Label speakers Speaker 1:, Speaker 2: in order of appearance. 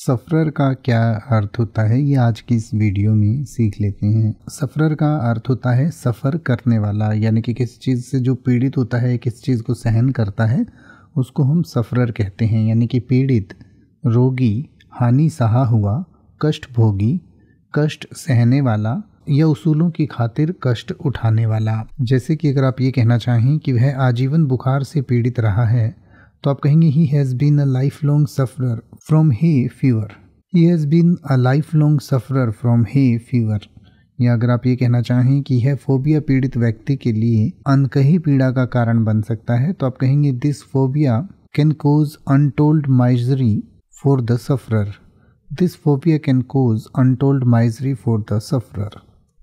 Speaker 1: सफ़रर का क्या अर्थ होता है ये आज की इस वीडियो में सीख लेते हैं सफ़रर का अर्थ होता है सफ़र करने वाला यानी कि किस चीज़ से जो पीड़ित होता है किस चीज़ को सहन करता है उसको हम सफ़रर कहते हैं यानी कि पीड़ित रोगी हानि सहा हुआ कष्ट भोगी कष्ट सहने वाला या उसूलों की खातिर कष्ट उठाने वाला जैसे कि अगर आप ये कहना चाहें कि वह आजीवन बुखार से पीड़ित रहा है तो आप कहेंगे he has been a life long sufferer from hay fever he has been a life long sufferer from hay fever या अगर आप ये कहना चाहें कि यह फोबिया पीड़ित व्यक्ति के लिए अनकही पीड़ा का कारण बन सकता है तो आप कहेंगे this phobia can cause untold misery for the sufferer this phobia can cause untold misery for the sufferer